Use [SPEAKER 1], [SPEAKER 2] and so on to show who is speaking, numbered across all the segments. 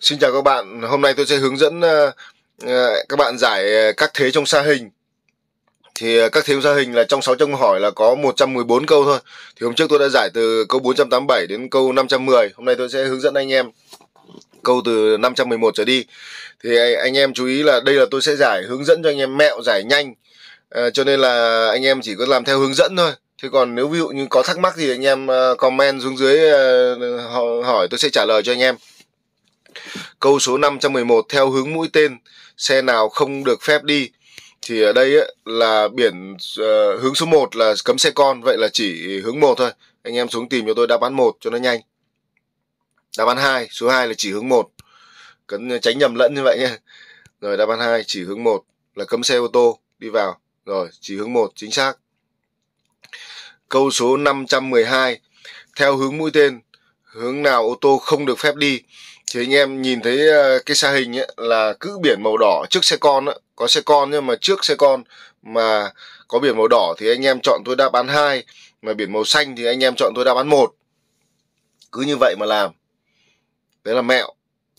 [SPEAKER 1] Xin chào các bạn, hôm nay tôi sẽ hướng dẫn ờ, ờ, các bạn giải ờ, các thế trong xa hình thì các thế trong xa hình là trong 6 trong hỏi là có 114 câu thôi thì hôm trước tôi đã giải từ câu 487 đến câu 510 hôm nay tôi sẽ hướng dẫn anh em câu từ 511 trở đi thì anh em chú ý là đây là tôi sẽ giải hướng dẫn cho anh em mẹo giải nhanh cho nên là anh em chỉ có làm theo hướng dẫn thôi Thế còn nếu ví dụ như có thắc mắc thì anh em comment xuống dưới hỏi tôi sẽ trả lời cho anh em câu số 511 theo hướng mũi tên xe nào không được phép đi thì ở đây ấy, là biển uh, hướng số 1 là cấm xe con vậy là chỉ hướng một thôi anh em xuống tìm cho tôi đáp án một cho nó nhanh đáp án 2 số 2 là chỉ hướng một cấn tránh nhầm lẫn như vậy nhé rồi đáp án 2 chỉ hướng một là cấm xe ô tô đi vào rồi chỉ hướng một chính xác câu số 512 theo hướng mũi tên hướng nào ô tô không được phép đi thì anh em nhìn thấy ờ, cái xa hình ấy, là cứ biển màu đỏ trước xe con ấy, có xe con nhưng mà trước xe con mà có biển màu đỏ thì anh em chọn tôi đáp án hai mà biển màu xanh thì anh em chọn tôi đáp án một cứ như vậy mà làm đấy là mẹo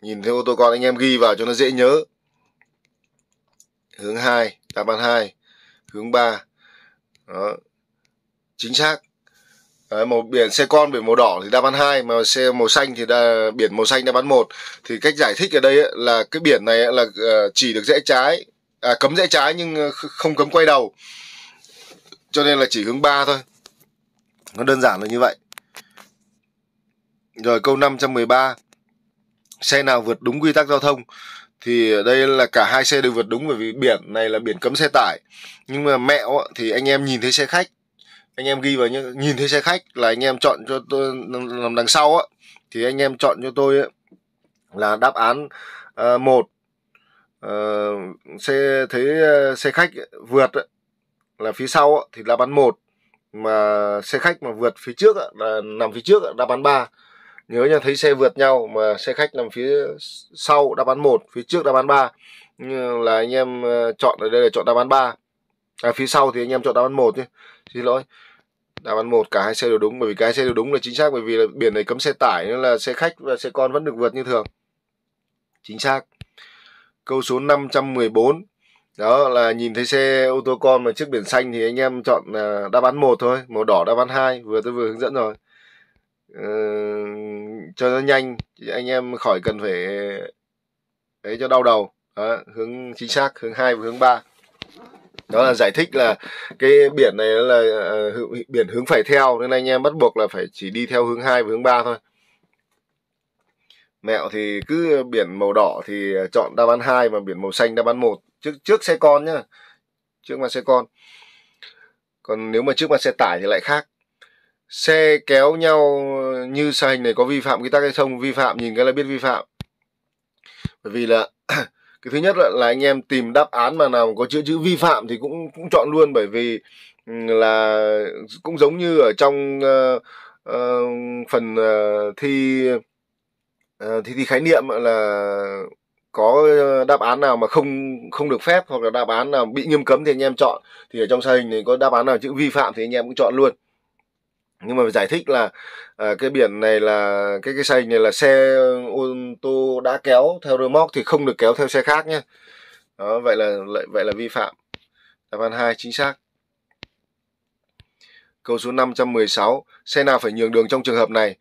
[SPEAKER 1] nhìn thấy ô tô con anh em ghi vào cho nó dễ nhớ hướng 2 đáp án 2 hướng 3 đó chính xác Đấy, màu biển xe con biển màu đỏ thì đa bán 2 mà xe màu xanh thì đa, biển màu xanh đa bán 1 thì cách giải thích ở đây ấy, là cái biển này là ờ, chỉ được rẽ trái à, cấm rẽ trái nhưng ờ, không cấm quay đầu cho nên là chỉ hướng 3 thôi nó đơn giản là như vậy rồi câu 513 xe nào vượt đúng quy tắc giao thông thì đây là cả hai xe đều vượt đúng bởi vì biển này là biển cấm xe tải nhưng mà mẹo thì anh em nhìn thấy xe khách anh em ghi vào nhé nhìn thấy xe khách là anh em chọn cho tôi nằm đằng sau á thì anh em chọn cho tôi ấy, là đáp án uh, một uh, xe thấy uh, xe khách vượt ấy, là phía sau ấy, thì đáp án một mà xe khách mà vượt phía trước ấy, là nằm phía trước ấy, đáp án ba nhớ nha thấy xe vượt nhau mà xe khách nằm phía sau đáp án một phía trước đáp án ba là anh em chọn ở đây là chọn đáp án ba à, phía sau thì anh em chọn đáp án một nhé xin lỗi đáp án một cả hai xe đều đúng bởi vì cái xe đều đúng là chính xác bởi vì là biển này cấm xe tải nên là xe khách và xe con vẫn được vượt như thường chính xác câu số 514 đó là nhìn thấy xe ô tô con mà trước biển xanh thì anh em chọn à, đáp án một thôi màu đỏ đáp án hai vừa tôi vừa hướng dẫn rồi ừ, cho nó nhanh anh em khỏi cần phải đấy cho đau đầu đó, hướng chính xác hướng hai và hướng ba đó là giải thích là cái biển này là ờ, biển hướng phải theo nên anh em bắt buộc là phải chỉ đi theo hướng hai và hướng ba thôi mẹo thì cứ biển màu đỏ thì ờ, chọn đáp án hai và biển màu xanh đáp án một trước trước xe con nhá trước mặt xe con còn nếu mà trước mặt xe tải thì lại khác xe kéo nhau như xe hình này có vi phạm quy tắc giao thông vi phạm nhìn cái là biết vi phạm bởi vì là cái thứ nhất là, là anh em tìm đáp án mà nào có chữ chữ vi phạm thì cũng cũng chọn luôn bởi vì ừ, là cũng giống như ở trong uh, uh, phần uh, thi uh, thi thi khái niệm là có đáp án nào mà không không được phép hoặc là đáp án nào bị nghiêm cấm thì anh em chọn thì ở trong xe hình thì có đáp án nào chữ vi phạm thì anh em cũng chọn luôn nhưng mà giải thích là à, cái biển này là cái cái sành này là xe ô tô đã kéo theo rơ móc thì không được kéo theo xe khác nhé đó vậy là vậy, vậy là vi phạm đáp án hai chính xác câu số 516 xe nào phải nhường đường trong trường hợp này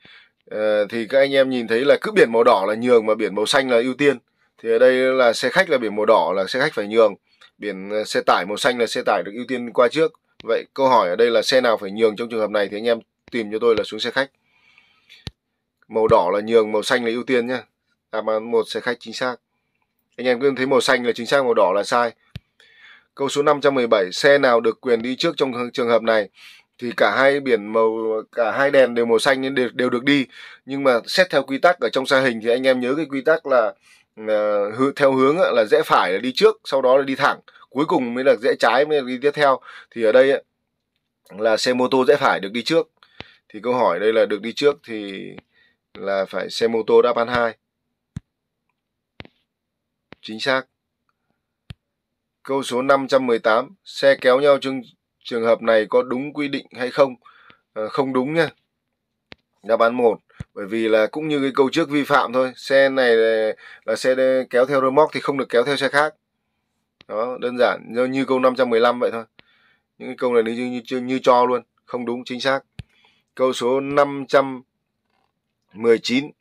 [SPEAKER 1] à, thì các anh em nhìn thấy là cứ biển màu đỏ là nhường mà biển màu xanh là ưu tiên thì ở đây là xe khách là biển màu đỏ là xe khách phải nhường biển ờ, xe tải màu xanh là xe tải được ưu tiên qua trước Vậy câu hỏi ở đây là xe nào phải nhường trong trường hợp này thì anh em tìm cho tôi là xuống xe khách màu đỏ là nhường màu xanh là ưu tiên nhá đáp à, án một xe khách chính xác anh em cứ thấy màu xanh là chính xác màu đỏ là sai câu số 517 xe nào được quyền đi trước trong trường hợp này thì cả hai biển màu cả hai đèn đều màu xanh nên đều, đều được đi nhưng mà xét theo quy tắc ở trong xa hình thì anh em nhớ cái quy tắc là uh, theo hướng là rẽ phải là đi trước sau đó là đi thẳng cuối cùng mới là rẽ trái mới là đi tiếp theo thì ở đây là xe mô tô rẽ phải được đi trước thì câu hỏi đây là được đi trước thì là phải xe mô tô đáp án 2 chính xác câu số 518 xe kéo nhau trong trường hợp này có đúng quy định hay không à, không đúng nha đáp án 1 bởi vì là cũng như cái câu trước vi phạm thôi xe này là, là xe kéo theo rơ móc thì không được kéo theo xe khác đó đơn giản như, như câu 515 vậy thôi những cái câu này như, như, như, như cho luôn không đúng chính xác câu số 519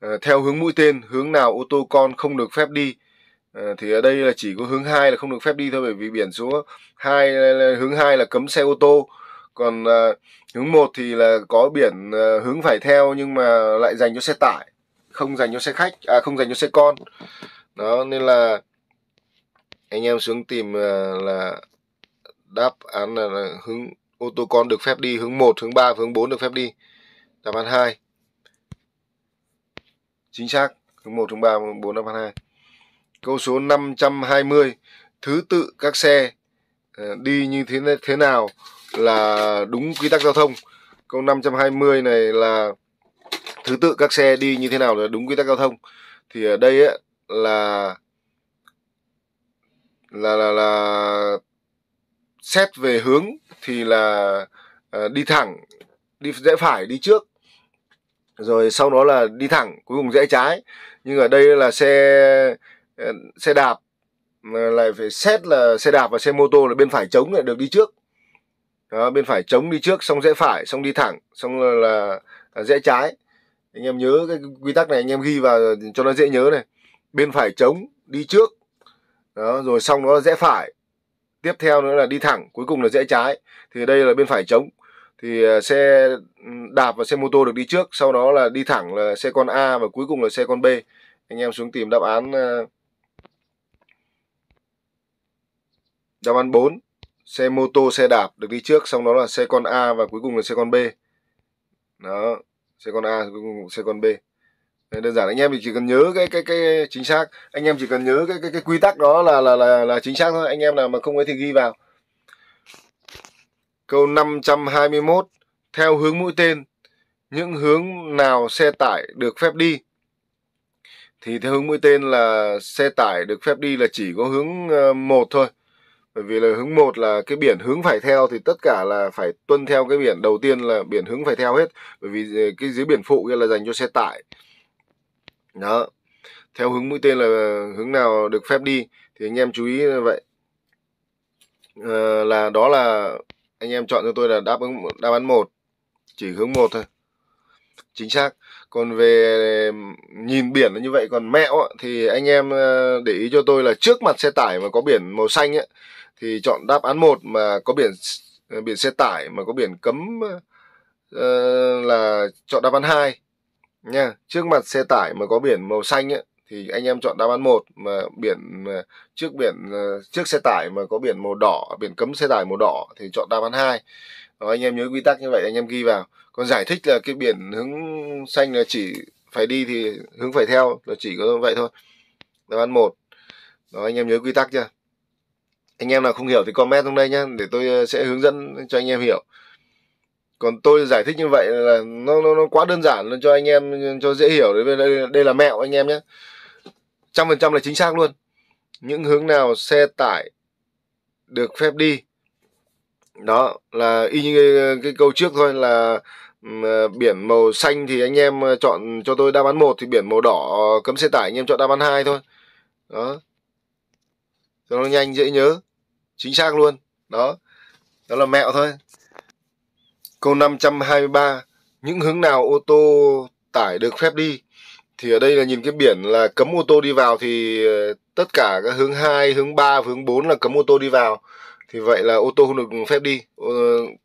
[SPEAKER 1] ờ, theo hướng mũi tên hướng nào ô tô con không được phép đi ờ, thì ở đây là chỉ có hướng hai là không được phép đi thôi bởi vì biển số hai hướng hai là cấm xe ô tô còn ờ, hướng một thì là có biển hướng phải theo nhưng mà lại dành cho xe tải không dành cho xe khách à không dành cho xe con đó nên là anh em xuống tìm là đáp án là hướng ô tô con được phép đi hướng 1, hướng 3, hướng 4 được phép đi. Đáp án 2. Chính xác, hướng 1, hướng 3, hướng 4, đáp án 2. Câu số 520, thứ tự các xe ờ, đi như thế thế nào là đúng quy tắc giao thông. Câu 520 này là thứ tự các xe đi như thế nào là đúng quy tắc giao thông. Thì ở đây ấy, là là là là xét về hướng thì là uh, đi thẳng đi rẽ phải đi trước rồi sau đó là đi thẳng cuối cùng rẽ trái nhưng ở đây là xe ờ, xe đạp lại phải xét là xe đạp và xe mô tô là bên phải trống lại được đi trước đó, bên phải trống đi trước xong rẽ phải xong đi thẳng xong là, là, là rẽ trái anh em nhớ cái quy tắc này anh em ghi vào cho nó dễ nhớ này bên phải trống đi trước đó rồi xong nó rẽ phải tiếp theo nữa là đi thẳng cuối cùng là rẽ trái thì đây là bên phải trống thì ờ, xe ừ, đạp và xe mô tô được đi trước sau đó là đi thẳng là xe con A và cuối cùng là xe con B anh em xuống tìm đáp án ờ, đáp án 4 xe mô tô xe đạp được đi trước xong đó là xe con A và cuối cùng là xe con B đó xe con A cuối cùng xe con B đơn giản anh em chỉ cần nhớ cái cái cái chính xác anh em chỉ cần nhớ cái cái, cái quy tắc đó là là là là chính xác thôi anh em nào mà không ấy thì ghi vào câu 521 theo hướng mũi tên những hướng nào xe tải được phép đi thì theo hướng mũi tên là xe tải được phép đi là chỉ có hướng ờ, một thôi bởi vì là hướng một là cái biển hướng phải theo thì tất cả là phải tuân theo cái biển đầu tiên là biển hướng phải theo hết bởi vì ờ, cái dưới biển phụ kia là dành cho xe tải đó theo hướng mũi tên là hướng nào được phép đi thì anh em chú ý là vậy à, là đó là anh em chọn cho tôi là đáp ứng đáp án một chỉ hướng một thôi chính xác còn về nhìn biển là như vậy còn mẹo thì anh em ờ, để ý cho tôi là trước mặt xe tải mà có biển màu xanh ấy, thì chọn đáp án một mà có biển biển xe tải mà có biển cấm uh, là chọn đáp án hai nha trước mặt xe tải mà có biển màu xanh ấy, thì anh em chọn đáp án một mà biển ờ, trước biển ờ, trước xe tải mà có biển màu đỏ biển cấm xe tải màu đỏ thì chọn đáp án hai ờ, anh em nhớ quy tắc như vậy anh em ghi vào còn giải thích là cái biển hướng xanh là chỉ phải đi thì hướng phải theo là chỉ có vậy thôi đáp án một đó anh em nhớ quy tắc chưa anh em nào không hiểu thì comment xuống đây nhé để tôi sẽ hướng dẫn cho anh em hiểu còn tôi giải thích như vậy là nó nó, nó quá đơn giản cho anh em cho dễ hiểu đấy đây, đây là mẹo anh em nhé trăm phần trăm là chính xác luôn những hướng nào xe tải được phép đi đó là y như cái, cái câu trước thôi là ờ, biển màu xanh thì anh em ờ, chọn cho tôi đáp án một thì biển màu đỏ cấm xe tải anh em chọn đáp án hai thôi đó cho nó nhanh dễ nhớ chính xác luôn đó đó là mẹo thôi Câu 523, những hướng nào ô tô tải được phép đi? Thì ở đây là nhìn cái biển là cấm ô tô đi vào thì ờ, tất cả các hướng 2, hướng 3 hướng 4 là cấm ô tô đi vào. Thì vậy là ô tô không được phép đi. Ờ,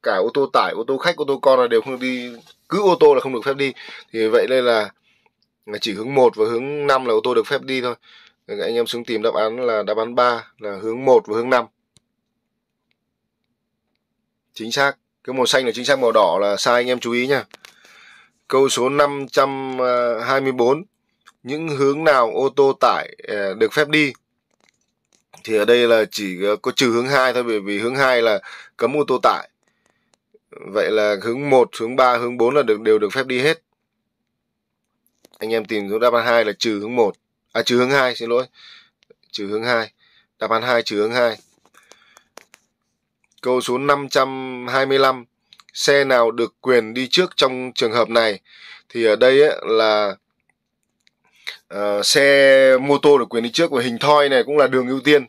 [SPEAKER 1] cả ô tô tải, ô tô khách, ô tô con là đều không được đi. Cứ ô tô là không được phép đi. Thì vậy đây là chỉ hướng 1 và hướng 5 là ô tô được phép đi thôi. anh em xuống tìm đáp án là đáp án 3 là hướng 1 và hướng 5. Chính xác cái màu xanh là chính xác màu đỏ là sai anh em chú ý nha câu số 524 à, những hướng nào ô tô tải à, được phép đi thì ở đây là chỉ có trừ hướng 2 thôi bởi vì hướng 2 là cấm ô tô tải vậy là hướng 1, hướng 3, hướng 4 là được đều được phép đi hết anh em tìm số đáp án 2 là trừ hướng 1 à trừ hướng 2 xin lỗi trừ hướng 2 đáp án 2 trừ hướng 2 Câu số 525 xe nào được quyền đi trước trong trường hợp này thì ở đây ấy, là uh, xe mô tô được quyền đi trước và hình thoi này cũng là đường ưu tiên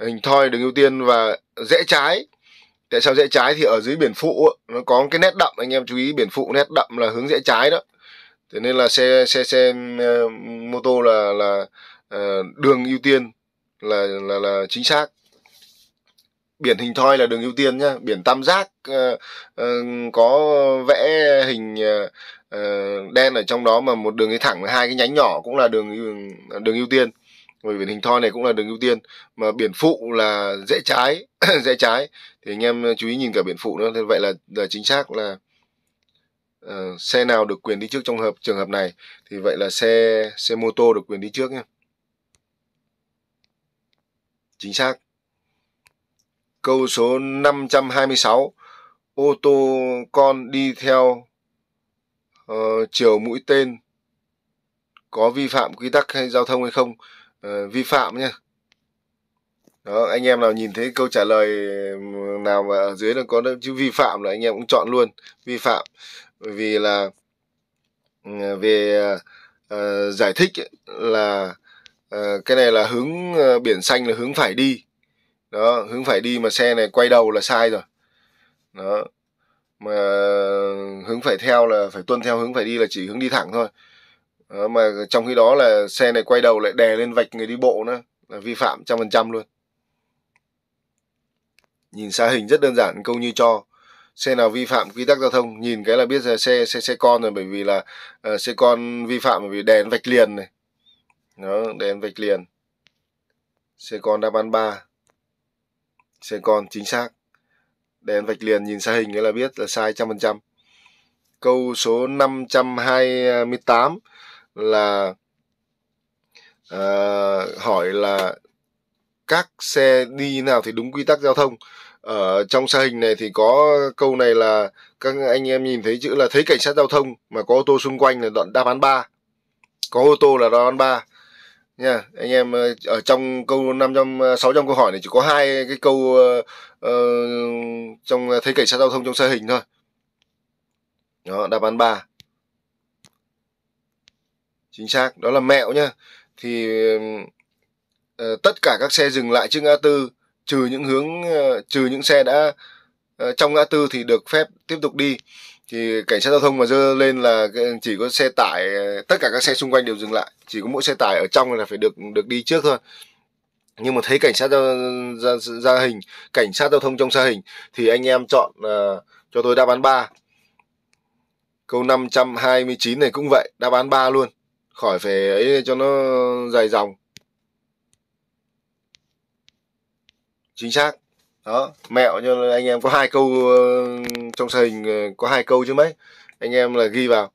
[SPEAKER 1] hình thoi đường ưu tiên và rẽ trái tại sao rẽ trái thì ở dưới biển phụ nó có cái nét đậm anh em chú ý biển phụ nét đậm là hướng rẽ trái đó thế nên là xe xe xe ờ, mô tô là là uh, đường ưu tiên là là là chính xác biển hình thoi là đường ưu tiên nhá biển tam giác uh, uh, có vẽ hình uh, đen ở trong đó mà một đường cái thẳng hai cái nhánh nhỏ cũng là đường đường ưu tiên bởi biển hình thoi này cũng là đường ưu tiên mà biển phụ là rẽ trái rẽ trái thì anh em chú ý nhìn cả biển phụ nữa thế vậy là, là chính xác là uh, xe nào được quyền đi trước trong hợp trường hợp này thì vậy là xe xe mô tô được quyền đi trước nhé chính xác Câu số 526, ô tô con đi theo uh, chiều mũi tên có vi phạm quy tắc hay giao thông hay không? Uh, vi phạm nhé. Đó, anh em nào nhìn thấy câu trả lời nào mà ở dưới là có chữ vi phạm là anh em cũng chọn luôn vi phạm bởi vì là về uh, giải thích là uh, cái này là hướng uh, biển xanh là hướng phải đi đó hướng phải đi mà xe này quay đầu là sai rồi đó mà hướng phải theo là phải tuân theo hướng phải đi là chỉ hướng đi thẳng thôi đó, mà trong khi đó là xe này quay đầu lại đè lên vạch người đi bộ nữa là vi phạm trăm phần trăm luôn nhìn xa hình rất đơn giản câu như cho xe nào vi phạm quy tắc giao thông nhìn cái là biết là xe xe xe con rồi bởi vì là uh, xe con vi phạm bởi vì đèn vạch liền này đó đèn vạch liền xe con đáp án ba xe con chính xác đèn vạch liền nhìn xa hình nghĩa là biết là sai 100% câu số 528 là à, hỏi là các xe đi nào thì đúng quy tắc giao thông ở trong xa hình này thì có câu này là các anh em nhìn thấy chữ là thấy cảnh sát giao thông mà có ô tô xung quanh là đoạn đáp án 3 có ô tô là đoạn án 3 nha yeah, anh em ờ, ở trong câu năm ờ, sáu 600 câu hỏi này chỉ có hai cái câu uh, trong thấy cảnh sát giao thông trong xe hình thôi đó đáp án ba chính xác đó là mẹo nhá thì uh, tất cả các xe dừng lại trước ngã tư trừ những hướng uh, trừ những xe đã uh, trong ngã tư thì được phép tiếp tục đi thì cảnh sát giao thông mà dơ lên là chỉ có xe tải tất cả các xe xung quanh đều dừng lại chỉ có mỗi xe tải ở trong là phải được được đi trước thôi nhưng mà thấy cảnh sát ra, ra, ra hình cảnh sát giao thông trong xa hình thì anh em chọn uh, cho tôi đáp án 3 câu 529 này cũng vậy đáp án 3 luôn khỏi phải ấy cho nó dài dòng chính xác đó mẹo cho anh em có hai câu ờ, trong xe hình ờ, có hai câu chứ mấy anh em là ghi vào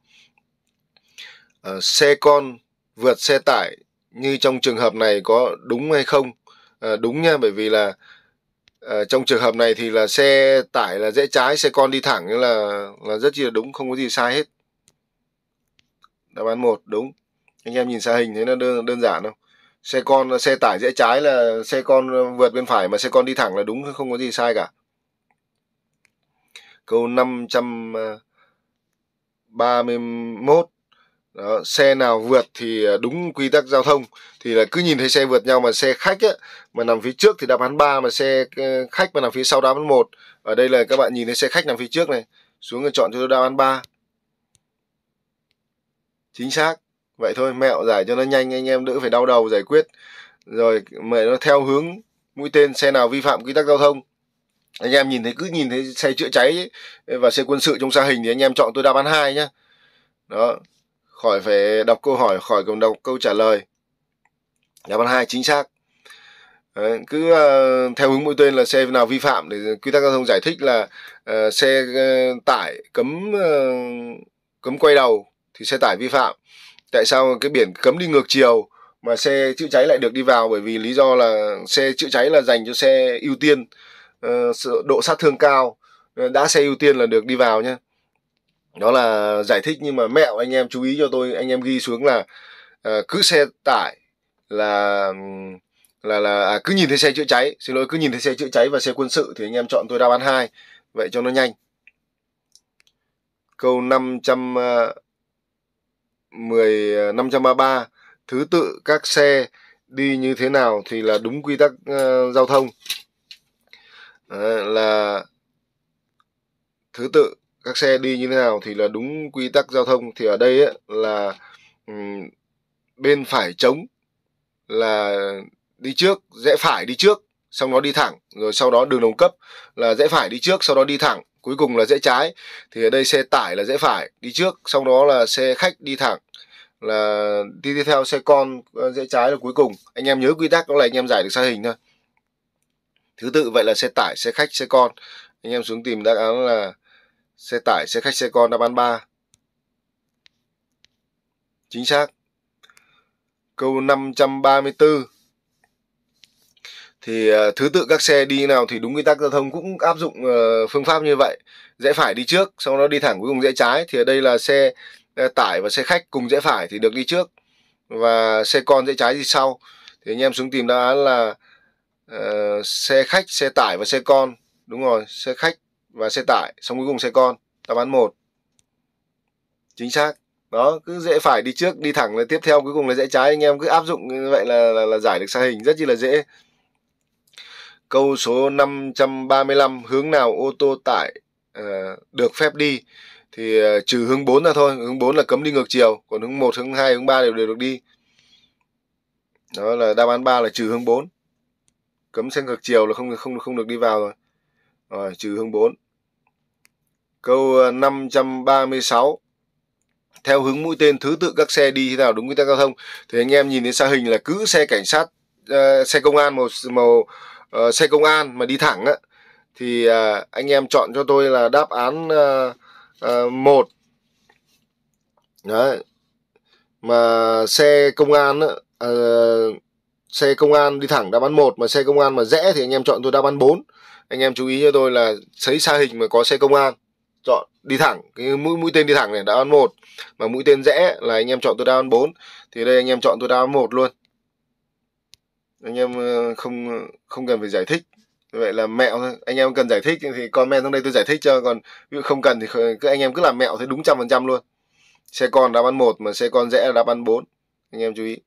[SPEAKER 1] à, xe con vượt xe tải như trong trường hợp này có đúng hay không à, đúng nha bởi vì là à, trong trường hợp này thì là xe tải là dễ trái xe con đi thẳng nên là là rất chi là đúng không có gì sai hết đáp án một đúng anh em nhìn xa hình thấy nó đơn, đơn giản không xe con xe tải rẽ trái là xe con vượt bên phải mà xe con đi thẳng là đúng không có gì sai cả câu 531 đó, xe nào vượt thì à, đúng quy tắc giao thông thì là cứ nhìn thấy xe vượt nhau mà xe khách ấy, mà nằm phía trước thì đáp án 3 mà xe ờ, khách mà nằm phía sau đáp án 1 ở đây là các bạn nhìn thấy xe khách nằm phía trước này xuống chọn cho tôi đáp án 3 chính xác vậy thôi mẹo giải cho nó nhanh anh em đỡ phải đau đầu giải quyết rồi mẹ nó theo hướng mũi tên xe nào vi phạm quy tắc giao thông anh em nhìn thấy cứ nhìn thấy xe chữa cháy ấy, và xe quân sự trong xa hình thì anh em chọn tôi đáp án hai nhá đó khỏi phải đọc câu hỏi khỏi còn đọc câu trả lời đáp án hai chính xác Đấy, cứ uh, theo hướng mũi tên là xe nào vi phạm để quy tắc giao thông giải thích là uh, xe uh, tải cấm uh, cấm quay đầu thì xe tải vi phạm tại sao cái biển cấm đi ngược chiều mà xe chữa cháy lại được đi vào bởi vì lý do là xe chữa cháy là dành cho xe ưu tiên ờ, độ sát thương cao ờ, đã xe ưu tiên là được đi vào nhé đó là giải thích nhưng mà mẹo anh em chú ý cho tôi anh em ghi xuống là ờ, cứ xe tải là là là à, cứ nhìn thấy xe chữa cháy xin lỗi cứ nhìn thấy xe chữa cháy và xe quân sự thì anh em chọn tôi đáp án hai vậy cho nó nhanh câu 500 10 533 ờ, thứ tự các xe đi như thế nào thì là đúng quy tắc uh, giao thông Đấy, ờ, là thứ tự các xe đi như thế nào thì là đúng quy tắc giao thông thì ở đây ấy, là um, bên phải trống là đi trước rẽ phải đi trước xong đó đi thẳng rồi sau đó đường đồng cấp là rẽ phải đi trước sau đó đi thẳng cuối cùng là rẽ trái thì ở đây xe tải là rẽ phải đi trước sau đó là xe khách đi thẳng là đi tiếp theo xe con rẽ ờ, trái là cuối cùng anh em nhớ quy tắc đó là anh em giải được xa hình thôi thứ tự vậy là xe tải xe khách xe con anh em xuống tìm đáp án là xe tải xe khách xe con đáp án 3 chính xác câu 534 thì uh, thứ tự các xe đi nào thì đúng quy tắc giao thông cũng áp dụng uh, phương pháp như vậy rẽ phải đi trước sau đó đi thẳng cuối cùng rẽ trái thì ở đây là xe uh, tải và xe khách cùng rẽ phải thì được đi trước và xe con rẽ trái đi sau thì anh em xuống tìm đáp án là uh, xe khách xe tải và xe con đúng rồi xe khách và xe tải xong cuối cùng xe con đáp án một chính xác đó cứ dễ phải đi trước đi thẳng là tiếp theo cuối cùng là dễ trái anh em cứ áp dụng như vậy là là, là giải được xa hình rất chi là dễ Câu số 535 hướng nào ô tô tải uh, được phép đi thì uh, trừ hướng 4 ra thôi, hướng 4 là cấm đi ngược chiều, còn hướng 1, hướng 2, hướng 3 đều đều được đi. Đó là đáp án 3 là trừ hướng 4. Cấm xe ngược chiều là không không không được đi vào rồi. Rồi trừ hướng 4. Câu 536 ờ, theo hướng mũi tên thứ tự các xe đi thế nào đúng quy tắc giao thông thì anh em nhìn thấy xa hình là cứ xe cảnh sát uh, xe công an màu màu Ờ, xe công an mà đi thẳng á thì uh, anh em chọn cho tôi là đáp án uh, uh, một đấy mà xe công an á uh, xe công an đi thẳng đáp án một mà xe công an mà rẽ thì anh em chọn tôi đáp án 4 anh em chú ý cho tôi là thấy xa hình mà có xe công an chọn đi thẳng cái mũi mũi tên đi thẳng này đáp án một mà mũi tên rẽ là anh em chọn tôi đáp án 4 thì đây anh em chọn tôi đáp án một luôn anh em ờ, không không cần phải giải thích vậy là mẹo thôi anh em cần giải thích thì comment trong đây tôi giải thích cho còn không cần thì cứ anh em cứ làm mẹo thấy đúng trăm phần trăm luôn xe con đáp án một mà xe con rẽ là đáp án bốn anh em chú ý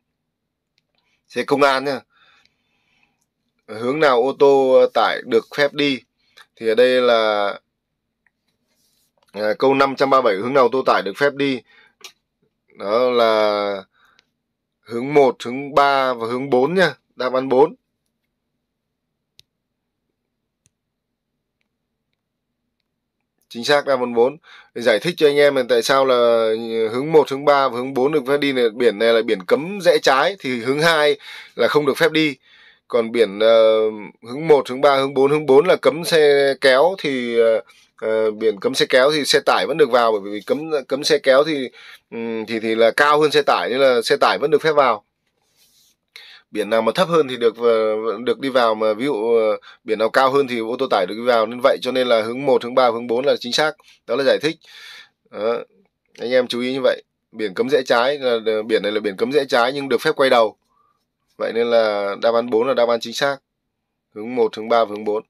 [SPEAKER 1] xe công an nhá hướng nào ô tô ờ, tải được phép đi thì ở đây là à, câu 537 hướng nào ô tô tải được phép đi đó là hướng 1, hướng 3 và hướng 4 nha Đáp án 4. Chính xác đáp án 4. Để giải thích cho anh em là tại sao là hướng 1, hướng 3 và hướng 4 được phép đi này, biển này là biển cấm rẽ trái thì hướng 2 là không được phép đi. Còn biển uh, hướng 1, hướng 3, hướng 4, hướng 4 là cấm xe kéo thì Uh, biển cấm xe kéo thì xe tải vẫn được vào bởi vì cấm cấm xe kéo thì um, thì thì là cao hơn xe tải nên là xe tải vẫn được phép vào biển nào mà thấp hơn thì được ờ, được đi vào mà ví dụ ờ, biển nào cao hơn thì ô tô tải được đi vào nên vậy cho nên là hướng 1, hướng 3, hướng 4 là chính xác đó là giải thích đó. anh em chú ý như vậy biển cấm rẽ trái là ờ, biển này là biển cấm rẽ trái nhưng được phép quay đầu vậy nên là đáp án 4 là đáp án chính xác hướng 1, hướng 3 hướng 4